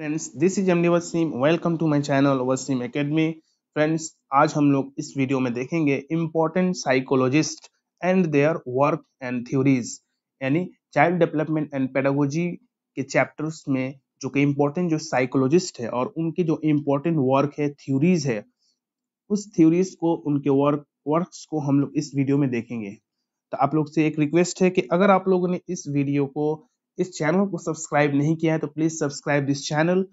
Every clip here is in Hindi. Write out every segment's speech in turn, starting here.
Friends this is MD Wasim welcome to my channel Wasim academy friends आज हम लोग इस वीडियो में देखेंगे important psychologist and their work and theories यानी चाइल्ड डेवलपमेंट एंड पेडागोजी के चैप्टर्स में जो कि इम्पोर्टेंट जो साइकोलॉजिस्ट है और उनके जो इम्पोर्टेंट वर्क है थ्योरीज है उस थ्योरीज को उनके वर्क वर्क को हम लोग इस वीडियो में देखेंगे तो आप लोग से एक रिक्वेस्ट है कि अगर आप लोगों ने इस वीडियो को इस चैनल को सब्सक्राइब नहीं किया है तो प्लीज़ सब्सक्राइब दिस चैनल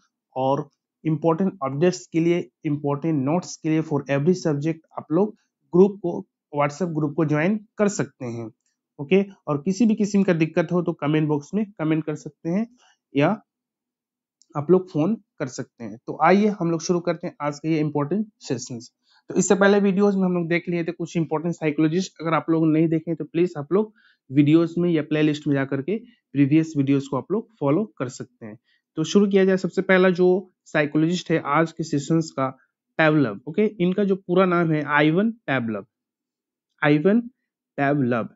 और इम्पोर्टेंट अपडेट्स के लिए इम्पोर्टेंट नोट्स के लिए फॉर एवरी सब्जेक्ट आप लोग ग्रुप को व्हाट्सएप ग्रुप को ज्वाइन कर सकते हैं ओके और किसी भी किस्म का दिक्कत हो तो कमेंट बॉक्स में कमेंट कर सकते हैं या आप लोग फोन कर सकते हैं तो आइए हम लोग शुरू करते हैं आज के ये इम्पोर्टेंट सेशंस तो इससे पहले वीडियोस में हम लोग देख लिए थे कुछ इंपॉर्टेंट साइकोलॉजिस्ट अगर आप लोग नहीं देखें तो प्लीज आप लोग वीडियोस में या प्लेलिस्ट में जाकर के प्रीवियस वीडियोस को आप लोग फॉलो कर सकते हैं तो शुरू किया जाए सबसे पहला जो साइकोलॉजिस्ट है आज के सेशन का पैवलब ओके इनका जो पूरा नाम है आइवन पैवलब आइवन पैवलब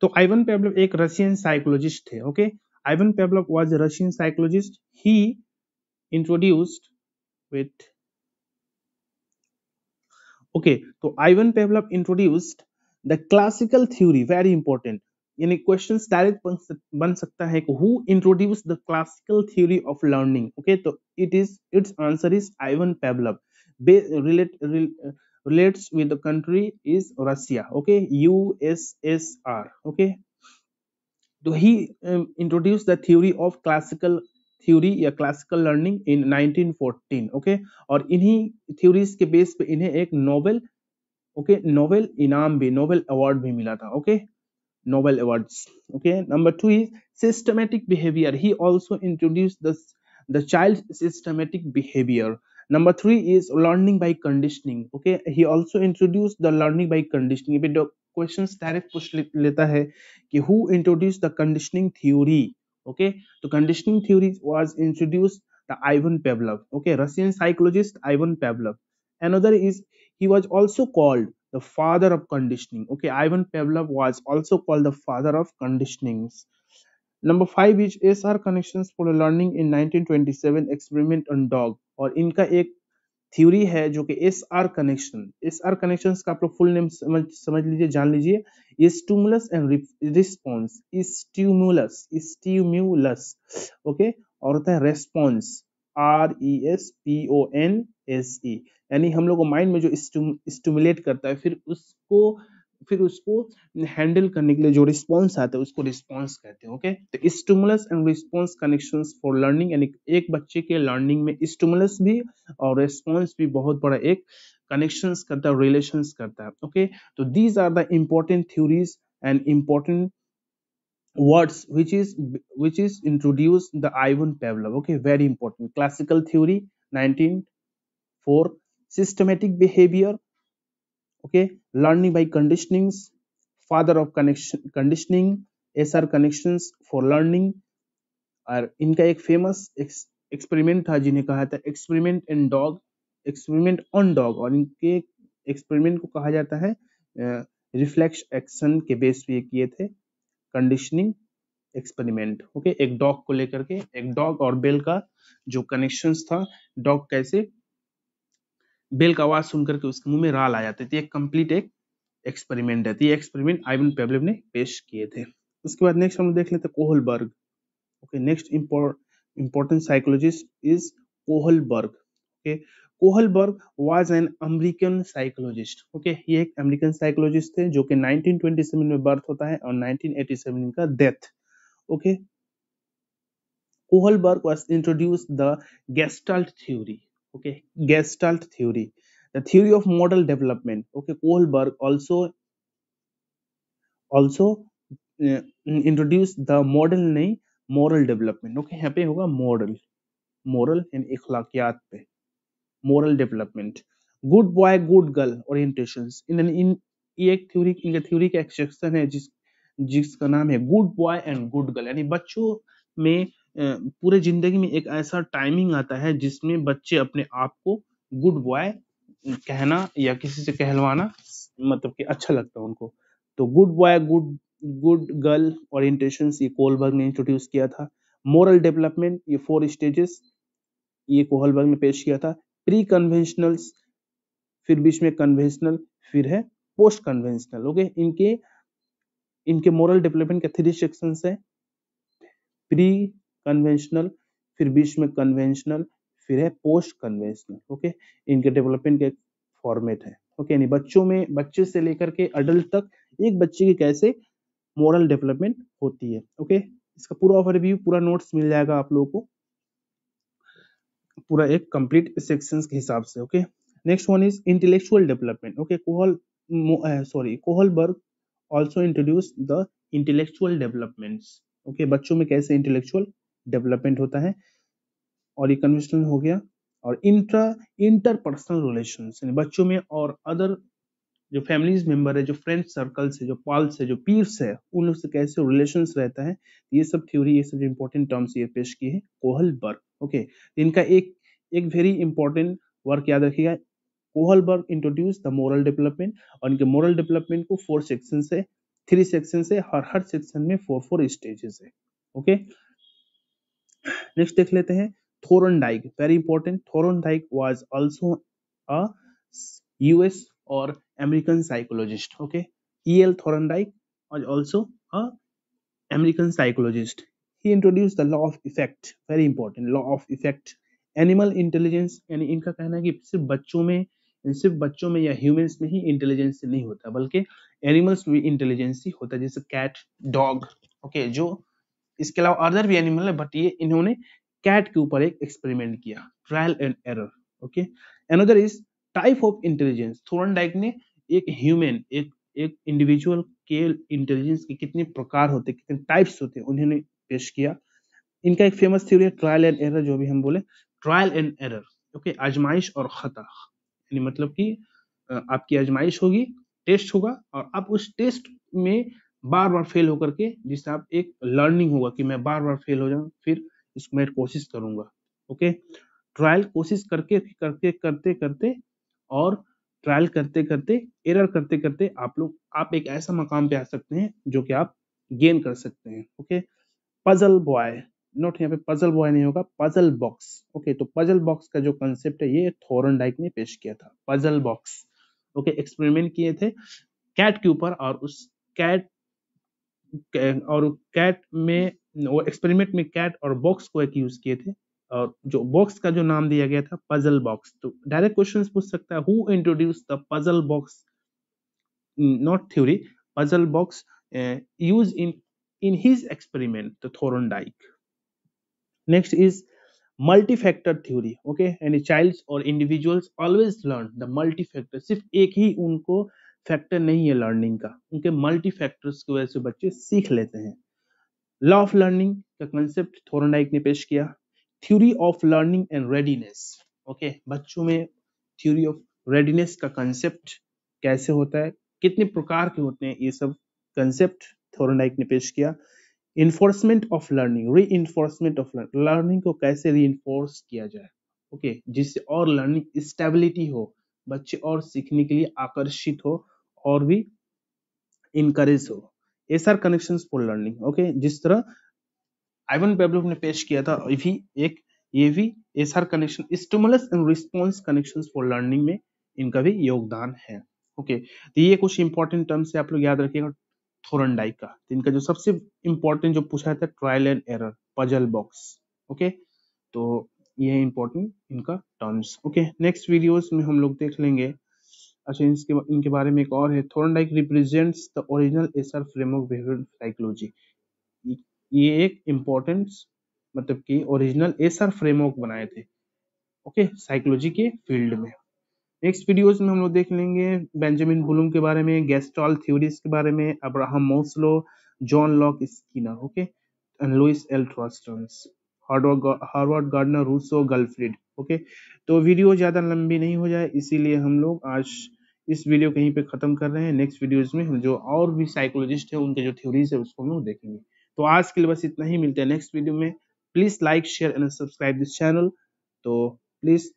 तो आइवन पैवलब एक रशियन साइकोलॉजिस्ट थे okay Ivan was was Russian psychologist he introduced with okay so ivan pavlov introduced the classical theory very important यानी questions डायरेक्ट बन सकता है who introduce the classical theory of learning okay तो it is its answer is Ivan relates with the country is Russia. Okay, USSR. Okay, so he um, introduced the theory of classical theory या क्लासिकल लर्निंग इन 1914 ओके और इन्हीं थ्योरीज के बेस पे इन्हें एक नोबेल ओके नोबेल इनाम भी नोबेल अवार्ड भी मिला था okay Nobel award okay number two is systematic behaviour he also introduce the child systematic behaviour number three is learning by conditioning okay he also introduce the learning by conditioning question direct पूछ लेता है कि who introduce the conditioning theory okay so conditioning theory was introduced by ivan pavlov okay russian psychologist ivan pavlov another is he was also called the father of conditioning okay ivan pavlov was also called the father of conditionings number 5 is sr connections for learning in 1927 experiment on dog Or inka ek theory है जो कि S R connection S R connection का आप लोग फुल नेम समझ समझ लीजिए जान लीजिए stimulus and response stimulus stimulus okay और होता है response R E S P O N S E यानी हम लोग को माइंड में जो स्टूमुलेट करता है फिर उसको फिर उसको हैंडल करने के लिए जो रिस्पॉन्स आता है उसको रिस्पॉन्स कहते हैं ओके तो stimulus and response connection for learning यानी एक बच्चे के लर्निंग में स्टूमुलस भी और रिस्पॉन्स भी बहुत बड़ा एक कनेक्शन करता है रिलेशन करता है ओके तो these are the important theories and important which is which is introduce the Ivan pavlov okay very important classical theory nineteen four systematic behaviour okay learning by conditioning father of connection conditioning S R connection for learning और इनका एक फेमस एक्सपेरिमेंट था जिन्हें कहा था experiment in dog experiment on dog और इनके एक्सपेरिमेंट को कहा जाता है रिफ्लेक्स uh, एक्शन के बेस पे किए थे कंडीशनिंग एक्सपेरिमेंट ओके एक डॉग को लेकर के एक डॉग और बेल का जो कनेक्शंस था डॉग कैसे बेल का आवाज सुन करके उसके मुंह में राल आ जाते थे कंप्लीट एक एक्सपेरिमेंट है एक्सपेरिमेंट तो आइवन पेब्लिव ने पेश किए थे उसके बाद नेक्स्ट हम देख लेते Kohlberg okay next important psychologist is Kohlberg okay Kohlberg was an American psychologist okay ये एक अमेरिकन साइकोलॉजिस्ट थे जो कि 1927 में बर्थ होता है और 1987 का death okay Kohlberg was introduce the gestalt theory okay gestalt theory the theory of model development okay kohlberg also also uh, introduced the model नहीं moral development okay yahan pe hoga moral moral and akhlaqiyat pe moral development good boy good girl orientations in an in ये एक थ्योरी इनका थ्योरी का एक सेक्शन है जिस जिसका नाम है good boy and good girl यानी बच्चों में पूरे जिंदगी में एक ऐसा टाइमिंग आता है जिसमें बच्चे अपने आप को गुड बॉय कहना या किसी से कहलवाना मतलब कि अच्छा लगता है उनको तो good boy good good girl orientation ये कोलबर्ग ने इंट्रोड्यूस किया था मॉरल डेवलपमेंट ये फोर स्टेजेस ये कोहलबर्ग ने पेश किया था प्री कन्वेंशनल फिर बीच में कन्वेंशनल फिर है पोस्ट कन्वेंशनल ओके इनके इनके मॉरल डेवलपमेंट के थ्री सेक्शन है प्री कन्वेंशनल फिर बीच में कन्वेंशनल फिर है पोस्ट कन्वेंशनल ओके इनके डेवलपमेंट का एक फॉर्मेट है ओके यानी बच्चों में बच्चे से लेकर के अडल्ट तक एक बच्चे की कैसे मॉरल डेवलपमेंट होती है ओके इसका पूरा ओवरव्यू पूरा नोट्स मिल जाएगा आप लोगों को पूरा एक कंप्लीट सेक्शन के हिसाब से okay next one is intellectual development okay Kohl sorry Kohlberg also introduce the intellectual developments okay बच्चों में कैसे इंटेलेक्चुअल डेवलपमेंट होता है और ये कन्वेंशनल हो गया और इंट्रा इंटरपर्सनल रिलेशन बच्चों में और अदर जो फैमिलीज मेंबर है जो फ्रेंड सर्कल से जो पॉल्स है जो पीर्स है उन लोग से कैसे रिलेशन रहता है ये सब थ्योरी ये सब जो इम्पोर्टेंट टर्म्स ये पेश किए हैं कोहल बर्ग ओके तो इनका एक एक वेरी इंपॉर्टेंट वर्क याद रखिएगा Kohlberg introduce the moral development और इनके मोरल डेवलपमेंट को फोर सेक्शन से थ्री सेक्शन से हर हर सेक्शन में फोर फोर स्टेजेस है ओके okay? नेक्स्ट देख लेते हैं Thorndike very important Thorndike was also US और American psychologist okay E L Thorndike was also American psychologist he introduce the law of effect very important law of effect animal intelligence यानी इनका कहना है कि सिर्फ बच्चों में सिर्फ बच्चों में या ह्यूमंस में ही इंटेलिजेंस नहीं होता बल्कि एनिमल्स में इंटेलिजेंस ही होता है जैसे कैट डॉग ओके जो इसके अलावा अदर भी एनिमल है बट ये इन्होंने कैट के ऊपर एक एक्सपेरिमेंट किया trial and error okay another is type of intelligence Thorndike ने एक ह्यूमन एक एक इंडिविजुअल के इंटेलिजेंस के कितने प्रकार होते कितने टाइप्स होते हैं उन्होंने पेश किया इनका एक फेमस थ्योरी है ट्रायल एंड एरर जो भी हम बोले ट्रायल एंड एरर ओके आजमाइश और खता यानी मतलब कि आपकी आजमाइश होगी टेस्ट होगा और आप उस टेस्ट में बार बार फेल होकर के जिससे आप एक लर्निंग होगा कि मैं बार बार फेल हो जाऊँ फिर इसको मैं कोशिश करूंगा ओके ट्रायल कोशिश करके करके करते करते और ट्रायल करते करते एरर करते करते आप लोग आप एक ऐसा मकाम पे आ सकते हैं जो कि आप गेन कर सकते हैं ओके पजल बॉय नोट यहाँ पे पजल बॉय नहीं होगा पजल बॉक्स ओके तो पजल बॉक्स का जो कंसेप्ट है ये थोरन डाइक ने पेश किया था पजल बॉक्स ओके एक्सपेरिमेंट किए थे कैट के ऊपर और उस कैट और कैट में वो एक्सपेरिमेंट में कैट और बॉक्स को एक यूज किए थे और जो बॉक्स का जो नाम दिया गया था पजल बॉक्स तो डायरेक्ट क्वेश्चन पूछ सकता है who introduce the puzzle box not theory puzzle box use in in the Thorndike next is multi factor theory okay okay any और individuals always learn the multi factor सिर्फ एक ही उनको फैक्टर नहीं है लर्निंग का उनके मल्टी फैक्टर्स की वजह से बच्चे सीख लेते हैं लॉ ऑफ लर्निंग का कंसेप्ट थोरनडाइक ने पेश किया theory of learning and readiness okay बच्चों में थ्योरी ऑफ रेडीनेस का कंसेप्ट कैसे होता है कितने प्रकार के होते हैं ये सब कंसेप्ट थोरनडाइक ने पेश किया enforcement of learning reinforcement of learning learning को कैसे री किया जाए ओके okay, जिससे और लर्निंग स्टेबिलिटी हो बच्चे और सीखने के लिए आकर्षित हो और भी इनकरेज हो S R connection for learning okay जिस तरह आइवन पेब्लोव ने पेश किया था भी एक ये भी S R connection stimulus and response connection for learning में इनका भी योगदान है ओके तो ये कुछ इंपॉर्टेंट टर्म्स है आप लोग याद रखिएगा थोरनडाइक का तो इनका जो सबसे इंपॉर्टेंट जो पूछा था trial and error puzzle box okay तो ये इंपॉर्टेंट इनका टर्म्स ओके नेक्स्ट वीडियोस में हम लोग देख लेंगे अच्छा इनके इनके बारे में एक और है Thorndike represents the original SR framework behaviour psychology ये एक इम्पोर्टेंट मतलब कि ओरिजिनल एसआर फ्रेमवर्क बनाए थे ओके साइकोलॉजी के फील्ड में नेक्स्ट वीडियोस में हम लोग देख लेंगे बेंजामिन बुलूम के बारे में गेस्टॉल थ्योरीज के बारे में Abraham Maslow John Locke Skinner okay and Louis L Thurstone's Howard Gardner Rousseau Guilford okay okay, तो वीडियो ज़्यादा लंबी नहीं हो जाए इसीलिए हम लोग आज इस वीडियो कहीं पे खत्म कर रहे हैं नेक्स्ट वीडियोज में हम जो और भी साइकोलॉजिस्ट हैं उनके जो थ्योरीज है उसको हम देखेंगे तो आज के लिए बस इतना ही मिलते हैं नेक्स्ट वीडियो में please like share and subscribe this channel तो प्लीज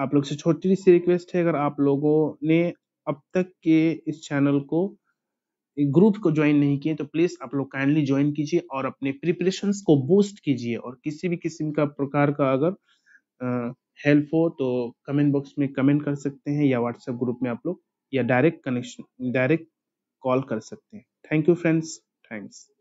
आप लोग से छोटी सी रिक्वेस्ट है अगर आप लोगों ने अब तक के इस चैनल को ग्रुप को ज्वाइन नहीं किए तो प्लीज आप लोग काइंडली ज्वाइन कीजिए और अपने प्रिपरेशन को बूस्ट कीजिए और किसी भी किस्म का प्रकार का अगर हेल्प हो तो कमेंट बॉक्स में कमेंट कर सकते हैं या व्हाट्सएप ग्रुप में आप लोग या डायरेक्ट कनेक्शन डायरेक्ट कॉल कर सकते हैं थैंक यू फ्रेंड्स थैंक्स